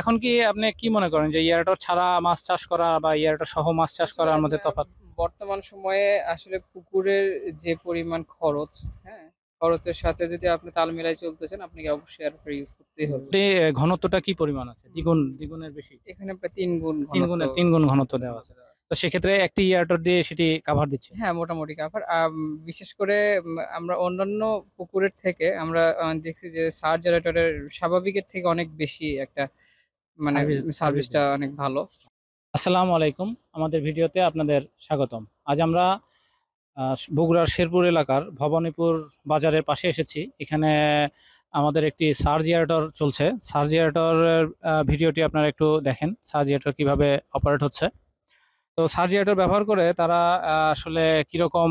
এখন কি আপনি কি মনে করেন যে ইয়ারটো ছাড়া মাছ চাষ করা বা ইয়ারটো সহ মাছ চাষ করার মধ্যে তফাৎ বর্তমান সময়ে আসলে পুকুরের যে পরিমাণ খরচ হ্যাঁ খরচের সাথে যদি আপনি তাল মিলাই চলতেছেন আপনাকে অবশ্যই এয়ারফেয়ার ইউজ করতেই হবে ঘনত্বটা কি পরিমাণ আছে দ্বিগুণ দ্বিগুণের বেশি এখানে প্রায় তিন গুণ তিন গুণ তিন গুণ ঘনত্ব দেওয়া আছে তো সেক্ষেত্রে একটি ইয়ারটো দিয়ে সেটি কাভার দিচ্ছে হ্যাঁ মোটামুটি কাভার বিশেষ করে আমরা অন্যান্য পুকুরের থেকে আমরা দেখছি যে সার জেনারেটরের স্বাভাবিকের থেকে অনেক বেশি একটা মানে সার্ভিসটা অনেক ভালো আসসালামু আলাইকুম আমাদের ভিডিওতে আপনাদের স্বাগতম আজ আমরা বগুড়ার শেরপুর এলাকার ভবানীপুর বাজারের পাশে এসেছি এখানে আমাদের একটি সার্জিয়ারেটর চলছে সার্জিয়ারেটরের ভিডিওটি আপনারা একটু দেখেন সার্জিয়ারেটর কিভাবে অপারেট হচ্ছে তো সার্জিয়ারেটর ব্যবহার করে তারা আসলে কীরকম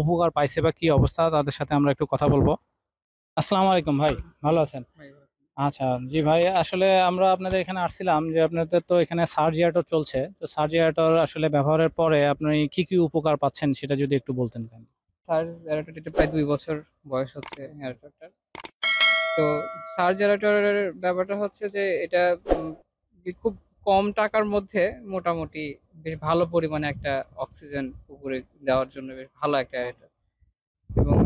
উপকার পাইছে বা কি অবস্থা তাদের সাথে আমরা একটু কথা বলবো আসসালামু আলাইকুম ভাই ভালো আছেন আচ্ছা জি ভাই আসলে আমরা আপনাদের এখানে আসছিলাম যে আপনাদের তো এখানে সার্জিয়াটর চলছে তো সার্জিয়াটর আসলে ব্যবহারের পরে আপনি কি কি উপকার পাচ্ছেন সেটা যদি একটু বলতেন সার্জিয়াটোটা প্রায় দুই বছর বয়স হচ্ছে এয়ারটারটার তো সার্জিয়াটরের ব্যাপারটা হচ্ছে যে এটা খুব কম টাকার মধ্যে মোটামুটি বেশ ভালো পরিমাণে একটা অক্সিজেন উপরে দেওয়ার জন্য বেশ ভালো একটা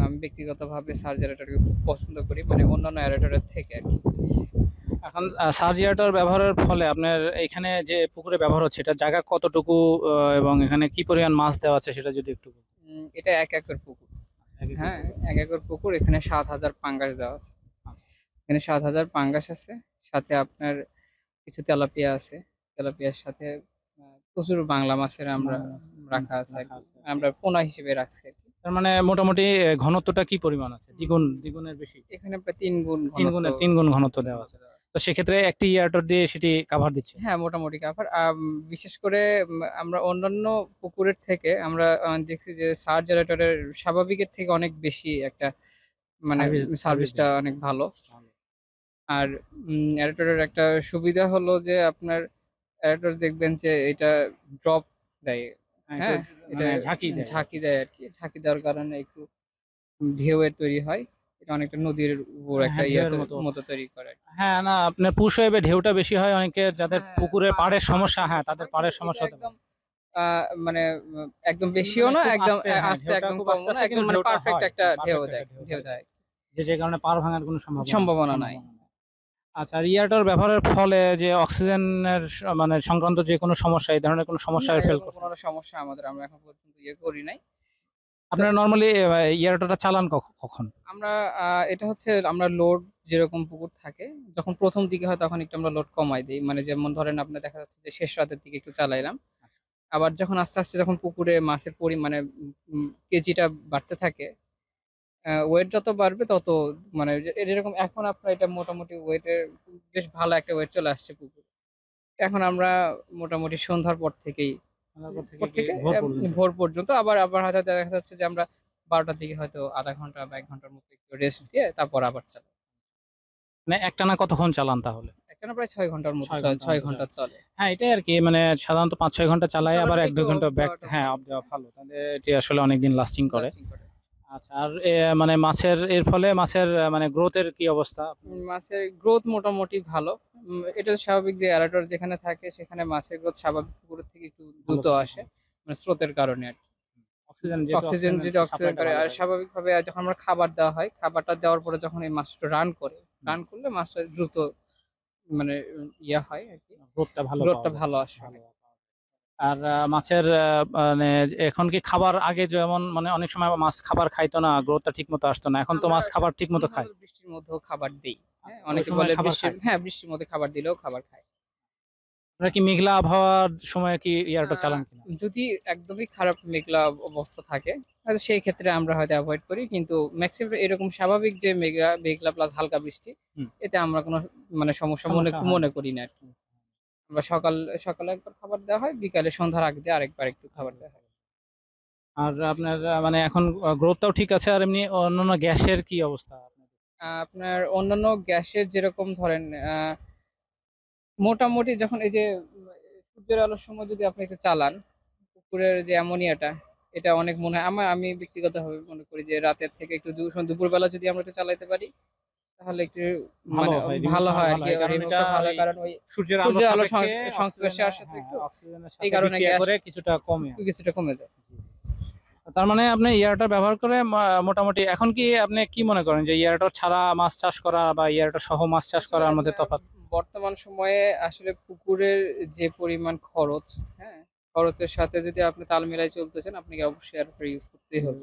আমি ব্যক্তিগতভাবে সার্জ খুব পছন্দ করি মানে অন্যান্য এরেটরের থেকে আর কি এখন সার্জ ব্যবহারের ফলে আপনার এখানে যে পুকুরে ব্যবহার হচ্ছে এটা জায়গা কতটুকু এবং এখানে কি পরিমাণ মাছ দেওয়া আছে সেটা যদি একটু এটা এক একর পুকুর হ্যাঁ এক একর পুকুর এখানে সাত হাজার পাঙ্গাস দেওয়া আছে আচ্ছা। এখানে সাত হাজার পাঙ্গাস আছে সাথে আপনার কিছু তেলাপিয়া আছে তেলাপিয়ার সাথে প্রচুর বাংলা মাছের আমরা রাখা আছে আমরা পোনা হিসেবে রাখছি তার মানে মোটামুটি ঘনত্বটা কি পরিমাণ আছে দ্বিগুণ দ্বিগুণের বেশি এখানে প্রায় তিন গুণ তিন গুণ তিন গুণ ঘনত্ব দেওয়া আছে তো সেক্ষেত্রে একটি ইয়ারটর দিয়ে সেটি কাভার দিচ্ছে হ্যাঁ মোটামুটি কাভার বিশেষ করে আমরা অন্যান্য পুকুরের থেকে আমরা দেখছি যে সার স্বাভাবিকের থেকে অনেক বেশি একটা মানে সার্ভিসটা অনেক ভালো আর অ্যারেটরের একটা সুবিধা হলো যে আপনার অ্যারেটর দেখবেন যে এটা ড্রপ দেয় হ্যাঁ ঝাঁকি মানে ঝাঁকি দেয় ঝাঁকি দেওয়ার কারণে একটু ঢেউয়ের তৈরি হয় এটা অনেকটা নদীর উপর হ্যাঁ, হ্যাঁ, মতো তৈরি করে হ্যাঁ না আপনার ঢেউটা বেশি হয় অনেকের যাদের হ্যাঁ, পুকুরের পাড়ের সমস্যা হ্যাঁ তাদের পাড়ের সমস্যা মানে একদম বেশিও মানে না একদম আস্তে একদম পারফেক্ট মানে একটা ঢেউ দেয় ঢেউ দেয় যে কারণে ভাঙার কোনো সম্ভাবনা নাই আচ্ছা রিয়াটার ব্যবহারের ফলে যে অক্সিজেনের মানে সংক্রান্ত যে কোনো সমস্যা এই ধরনের কোনো সমস্যা ফেল কোনো সমস্যা আমাদের আমরা এখন পর্যন্ত ইয়ে করি নাই আপনারা নর্মালি ইয়ারটোটা চালান কখন আমরা এটা হচ্ছে আমরা লোড যেরকম পুকুর থাকে যখন প্রথম দিকে হয় তখন একটু আমরা লোড কমাই দিই মানে যেমন ধরেন আপনার দেখা যাচ্ছে যে শেষ রাতের দিকে একটু চালাইলাম আচ্ছা। আবার যখন আস্তে আস্তে যখন পুকুরে মাছের পরিমাণে কেজিটা বাড়তে থাকে ওয়েট যত বাড়বে তত মানে এরকম এখন আপনার এটা মোটামুটি ওয়েটের বেশ ভালো একটা ওয়েট চলে আসছে পুকুরে এখন আমরা মোটামুটি সন্ধ্যার পর থেকেই থেকে ভোর পর্যন্ত আবার আবার হয়তো দেখা যাচ্ছে যে আমরা বারোটার দিকে হয়তো আধা ঘন্টা বা এক ঘন্টার মতো একটু রেস্ট দিয়ে তারপর আবার চালাই মানে একটানা কতক্ষণ চালান তাহলে একটানা প্রায় ছয় ঘন্টার মতো ছয় ঘন্টা চলে হ্যাঁ এটাই আর কি মানে সাধারণত পাঁচ ছয় ঘন্টা চালায় আবার এক দু ঘন্টা ব্যাক হ্যাঁ ভালো তাহলে এটি আসলে অনেকদিন লাস্টিং করে আচ্ছা আর মানে মাছের এর ফলে মাছের মানে গ্রোথের কি অবস্থা মাছের গ্রোথ মোটামুটি ভালো এটা স্বাভাবিক যে অ্যারাটর যেখানে থাকে সেখানে মাছের গ্রোথ স্বাভাবিক পুকুরের থেকে একটু দ্রুত আসে মানে স্রোতের কারণে আর অক্সিজেন যেটা অক্সিজেন করে আর স্বাভাবিকভাবে যখন আমরা খাবার দেওয়া হয় খাবারটা দেওয়ার পরে যখন এই মাছটা রান করে রান করলে মাছটা দ্রুত মানে ইয়া হয় আর কি গ্রোথটা ভালো গ্রোথটা ভালো আসে আর মাছের মানে এখন কি খাবার আগে যেমন মানে অনেক সময় মাছ খাবার খাইতো না গ্রোথটা ঠিক মতো আসতো না এখন তো মাছ খাবার ঠিক মতো খায় বৃষ্টির মধ্যেও খাবার দিই আচ্ছা, হ্যাঁ, অনেকে বলে হ্যাঁ বৃষ্টির মধ্যে খাবার দিলেও খাবার খায় কি মেঘলা আবহাওয়ার সময় কি ইয়ারটা চালান যদি একদমই খারাপ মেঘলা অবস্থা থাকে সেই ক্ষেত্রে আমরা হয়তো অ্যাভয়েড করি কিন্তু ম্যাক্সিমাম এরকম স্বাভাবিক যে মেঘলা মেঘলা প্লাস হালকা বৃষ্টি এতে আমরা কোনো মানে সমস্যা মনে মনে করি না আর কি বা সকাল সকালে একবার খাবার দেওয়া হয় বিকালে সন্ধ্যার আগে দিয়ে আরেকবার একটু খাবার দেওয়া হয় আর আপনার মানে এখন গ্রোথটাও ঠিক আছে আর এমনি অন্যান্য গ্যাসের কি অবস্থা আপনার অন্যান্য গ্যাসের যেরকম ধরেন মোটামুটি যখন এই যে সূর্যের আলোর সময় যদি আপনি একটু চালান পুকুরের যে অ্যামোনিয়াটা এটা অনেক মনে হয় আমার আমি ব্যক্তিগতভাবে মনে করি যে রাতের থেকে একটু দুপুরবেলা যদি আমরা একটু চালাইতে পারি তাহলে একটু ভালো মানে হয় সংস্পর্শে আসার হ্যাঁ, কিছুটা কমে কিছুটা কমে যায় তার মানে আপনি ইয়ারটা ব্যবহার করে মোটামুটি এখন কি আপনি কি মনে করেন যে ইয়ারটা ছাড়া মাছ চাষ করা বা ইয়ারটা সহ মাছ চাষ করার মধ্যে তফাৎ বর্তমান সময়ে আসলে পুকুরের যে পরিমাণ খরচ হ্যাঁ খরচের সাথে যদি আপনি তাল মিলাই চলতেছেন আপনাকে অবশ্যই ইয়ারটা ইউজ করতেই হবে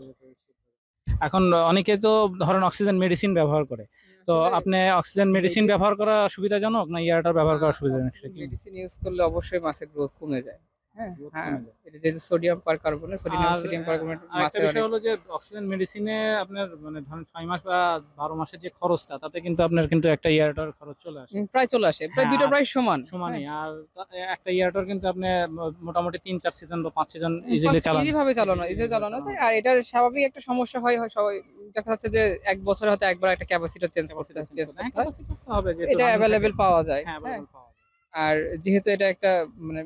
এখন অনেকে তো ধরেন অক্সিজেন মেডিসিন ব্যবহার করে হ্যাঁ, তো আপনি অক্সিজেন মেডিসিন ব্যবহার করা সুবিধাজনক না ইয়ারটার ব্যবহার করা সুবিধাজনক মেডিসিন ইউজ করলে অবশ্যই মাছের গ্রোথ কমে যায় হ্যাঁ, হ্যাঁ। অক্সিজেন মেডিসিনে আপনার মানে ছয় মাস বা বারো মাসের যে খরচটা তাতে কিন্তু আপনার কিন্তু একটা খরচ চলে আসে প্রায় চলে আসে প্রায় হ্যাঁ, প্রায় সমান আর একটা ইয়ারটার কিন্তু মোটামুটি তিন চার বা পাঁচ চালানো চালানো যায় আর এটার স্বাভাবিক একটা সমস্যা হয় হয় সবাই দেখা যাচ্ছে যে এক বছর হয়তো একবার একটা ক্যাপাসিটি চেঞ্জ এটা অ্যাভেলেবেল পাওয়া যায় আর যেহেতু এটা একটা মানে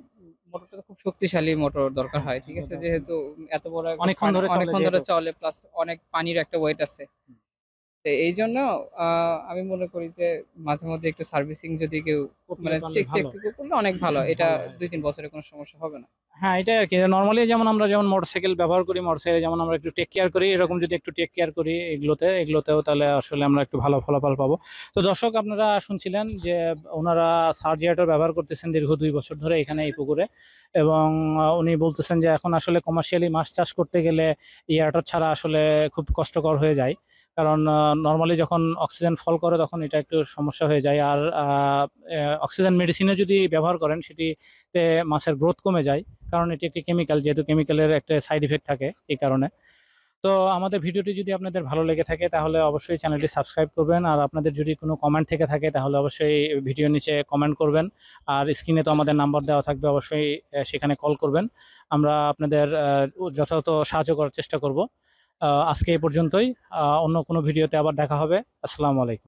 মোটরটা খুব শক্তিশালী মোটর দরকার হয় ঠিক আছে হ্যাঁ, হ্যাঁ, যেহেতু এত বড় অনেকক্ষণ ধরে অনেকক্ষণ ধরে চলে প্লাস অনেক পানির একটা ওয়েট আছে এই জন্য আমি মনে করি যে মাঝে মধ্যে একটু সার্ভিসিং যদি কেউ মানে চেক চেক করলে অনেক ভালো হ্যাঁ, এটা দুই তিন বছরের কোনো সমস্যা হবে না হ্যাঁ এটাই আর কি নর্মালি যেমন আমরা যেমন মোটরসাইকেল ব্যবহার করি মোটরসাইকেল যেমন আমরা একটু টেক কেয়ার করি এরকম যদি একটু টেক কেয়ার করি এগুলোতে এগুলোতেও তাহলে আসলে আমরা একটু ভালো ফলাফল পাবো তো দর্শক আপনারা শুনছিলেন যে ওনারা সার্জিয়াটার ব্যবহার করতেছেন দীর্ঘ দুই বছর ধরে এখানে এই পুকুরে এবং উনি বলতেছেন যে এখন আসলে কমার্শিয়ালি মাছ চাষ করতে গেলে ইয়ারটার ছাড়া আসলে খুব কষ্টকর হয়ে যায় কারণ নর্মালি যখন অক্সিজেন ফল করে তখন এটা একটু সমস্যা হয়ে যায় আর অক্সিজেন মেডিসিনে যদি ব্যবহার করেন সেটিতে মাছের গ্রোথ কমে যায় কারণ এটি একটি কেমিক্যাল যেহেতু কেমিক্যালের একটা সাইড ইফেক্ট থাকে এই কারণে তো আমাদের ভিডিওটি যদি আপনাদের ভালো লেগে থাকে তাহলে অবশ্যই চ্যানেলটি সাবস্ক্রাইব করবেন আর আপনাদের যদি কোনো কমেন্ট থেকে থাকে তাহলে অবশ্যই ভিডিও নিচে কমেন্ট করবেন আর স্ক্রিনে তো আমাদের নাম্বার দেওয়া থাকবে অবশ্যই সেখানে কল করবেন আমরা আপনাদের যথাযথ সাহায্য করার চেষ্টা করব আজকে এই পর্যন্তই অন্য কোনো ভিডিওতে আবার দেখা হবে আসসালামু আলাইকুম